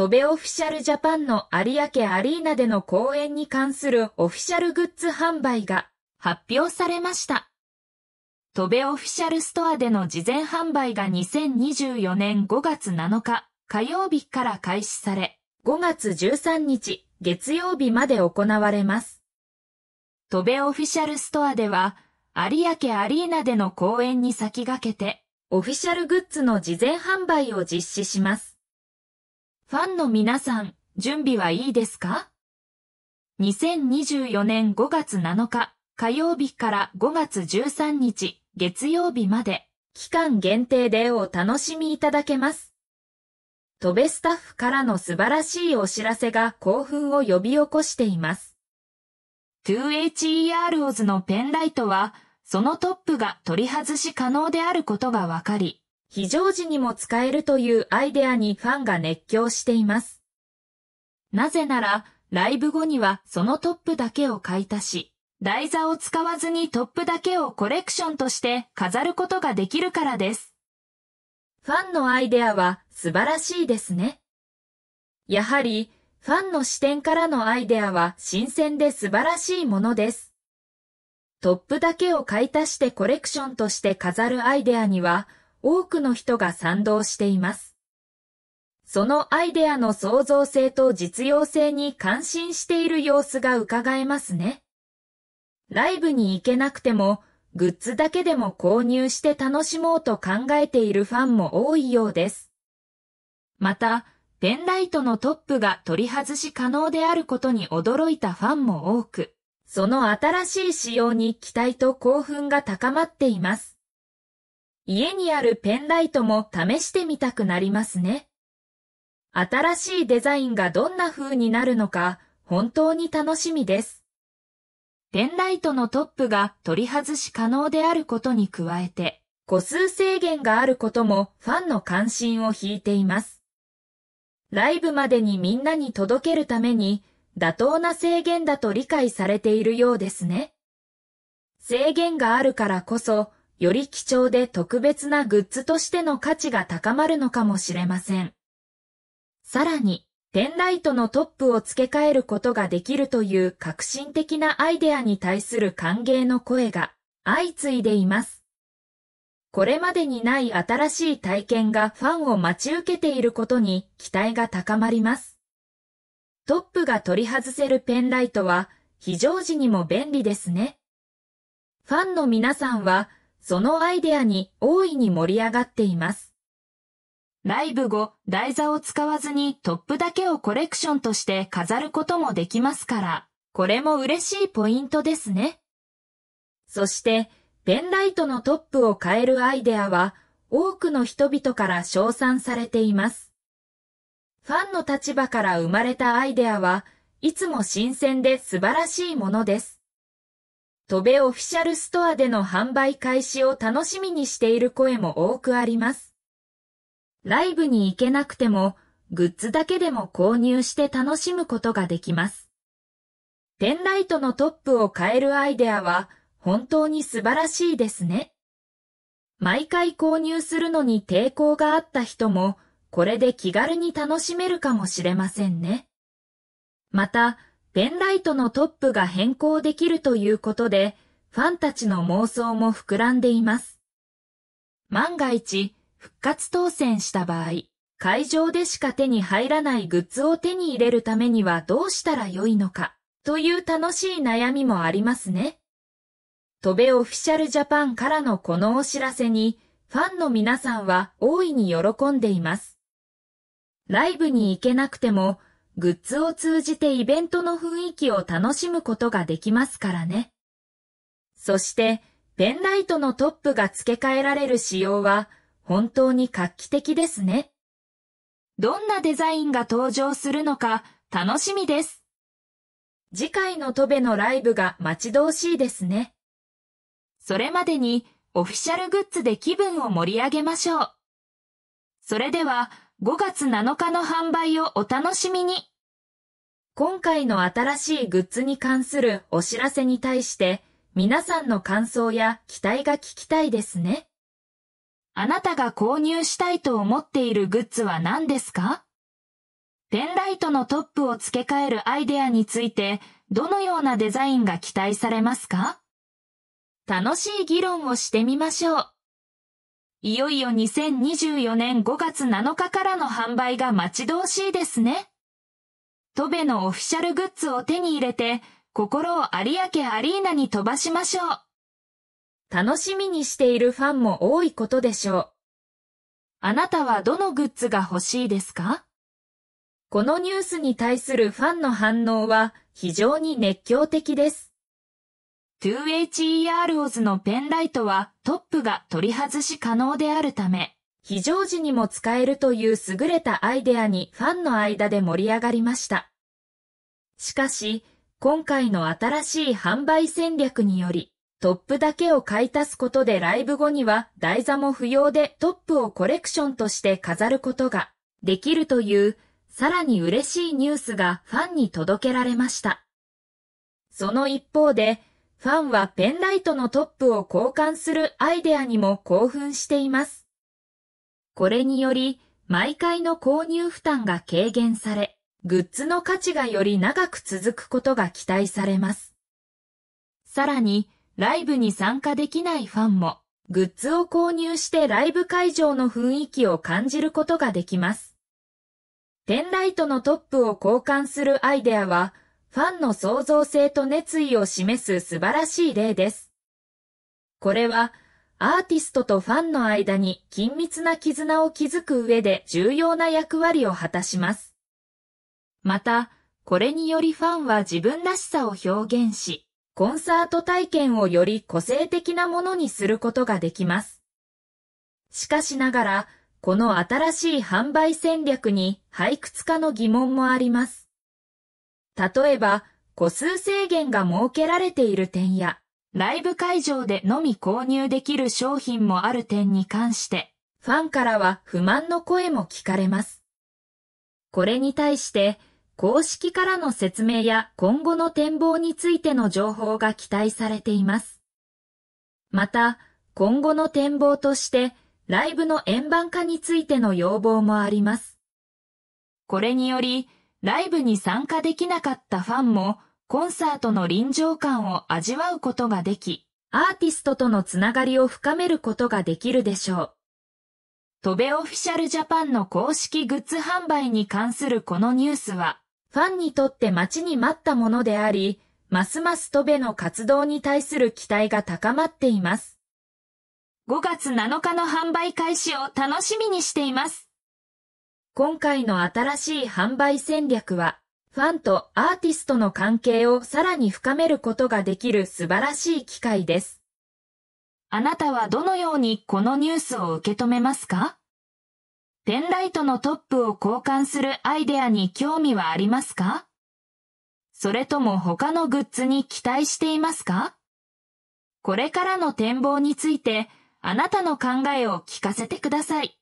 トベオフィシャルジャパンの有明アリーナでの公演に関するオフィシャルグッズ販売が発表されました。トベオフィシャルストアでの事前販売が2024年5月7日火曜日から開始され、5月13日月曜日まで行われます。トベオフィシャルストアでは、有明アリーナでの公演に先駆けて、オフィシャルグッズの事前販売を実施します。ファンの皆さん、準備はいいですか ?2024 年5月7日火曜日から5月13日月曜日まで期間限定でお楽しみいただけます。戸部スタッフからの素晴らしいお知らせが興奮を呼び起こしています。2 h e r o z のペンライトは、そのトップが取り外し可能であることがわかり、非常時にも使えるというアイデアにファンが熱狂しています。なぜなら、ライブ後にはそのトップだけを買い足し、台座を使わずにトップだけをコレクションとして飾ることができるからです。ファンのアイデアは素晴らしいですね。やはり、ファンの視点からのアイデアは新鮮で素晴らしいものです。トップだけを買い足してコレクションとして飾るアイデアには、多くの人が賛同しています。そのアイデアの創造性と実用性に感心している様子が伺えますね。ライブに行けなくても、グッズだけでも購入して楽しもうと考えているファンも多いようです。また、ペンライトのトップが取り外し可能であることに驚いたファンも多く、その新しい仕様に期待と興奮が高まっています。家にあるペンライトも試してみたくなりますね。新しいデザインがどんな風になるのか、本当に楽しみです。ペンライトのトップが取り外し可能であることに加えて、個数制限があることもファンの関心を引いています。ライブまでにみんなに届けるために、妥当な制限だと理解されているようですね。制限があるからこそ、より貴重で特別なグッズとしての価値が高まるのかもしれません。さらに、ペンライトのトップを付け替えることができるという革新的なアイデアに対する歓迎の声が相次いでいます。これまでにない新しい体験がファンを待ち受けていることに期待が高まります。トップが取り外せるペンライトは非常時にも便利ですね。ファンの皆さんはそのアイデアに大いに盛り上がっています。ライブ後、台座を使わずにトップだけをコレクションとして飾ることもできますから、これも嬉しいポイントですね。そして、ペンライトのトップを変えるアイデアは、多くの人々から称賛されています。ファンの立場から生まれたアイデアは、いつも新鮮で素晴らしいものです。戸部オフィシャルストアでの販売開始を楽しみにしている声も多くあります。ライブに行けなくても、グッズだけでも購入して楽しむことができます。ペンライトのトップを変えるアイデアは、本当に素晴らしいですね。毎回購入するのに抵抗があった人も、これで気軽に楽しめるかもしれませんね。また、ペンライトのトップが変更できるということで、ファンたちの妄想も膨らんでいます。万が一、復活当選した場合、会場でしか手に入らないグッズを手に入れるためにはどうしたらよいのか、という楽しい悩みもありますね。戸部オフィシャルジャパンからのこのお知らせに、ファンの皆さんは大いに喜んでいます。ライブに行けなくても、グッズを通じてイベントの雰囲気を楽しむことができますからね。そして、ペンライトのトップが付け替えられる仕様は、本当に画期的ですね。どんなデザインが登場するのか楽しみです。次回のトベのライブが待ち遠しいですね。それまでにオフィシャルグッズで気分を盛り上げましょう。それでは5月7日の販売をお楽しみに。今回の新しいグッズに関するお知らせに対して皆さんの感想や期待が聞きたいですね。あなたが購入したいと思っているグッズは何ですかペンライトのトップを付け替えるアイデアについてどのようなデザインが期待されますか楽しい議論をしてみましょう。いよいよ2024年5月7日からの販売が待ち遠しいですね。トベのオフィシャルグッズを手に入れて、心を有明アリーナに飛ばしましょう。楽しみにしているファンも多いことでしょう。あなたはどのグッズが欲しいですかこのニュースに対するファンの反応は非常に熱狂的です。2HER o z のペンライトはトップが取り外し可能であるため、非常時にも使えるという優れたアイデアにファンの間で盛り上がりました。しかし、今回の新しい販売戦略により、トップだけを買い足すことでライブ後には台座も不要でトップをコレクションとして飾ることができるというさらに嬉しいニュースがファンに届けられました。その一方でファンはペンライトのトップを交換するアイデアにも興奮しています。これにより、毎回の購入負担が軽減され、グッズの価値がより長く続くことが期待されます。さらに、ライブに参加できないファンも、グッズを購入してライブ会場の雰囲気を感じることができます。ペンライトのトップを交換するアイデアは、ファンの創造性と熱意を示す素晴らしい例です。これは、アーティストとファンの間に緊密な絆を築く上で重要な役割を果たします。また、これによりファンは自分らしさを表現し、コンサート体験をより個性的なものにすることができます。しかしながら、この新しい販売戦略に廃屈化の疑問もあります。例えば、個数制限が設けられている点や、ライブ会場でのみ購入できる商品もある点に関して、ファンからは不満の声も聞かれます。これに対して、公式からの説明や今後の展望についての情報が期待されています。また、今後の展望として、ライブの円盤化についての要望もあります。これにより、ライブに参加できなかったファンも、コンサートの臨場感を味わうことができ、アーティストとのつながりを深めることができるでしょう。トベオフィシャルジャパンの公式グッズ販売に関するこのニュースは、ファンにとって待ちに待ったものであり、ますますトベの活動に対する期待が高まっています。5月7日の販売開始を楽しみにしています。今回の新しい販売戦略は、ファンとアーティストの関係をさらに深めることができる素晴らしい機会です。あなたはどのようにこのニュースを受け止めますかペンライトのトップを交換するアイデアに興味はありますかそれとも他のグッズに期待していますかこれからの展望についてあなたの考えを聞かせてください。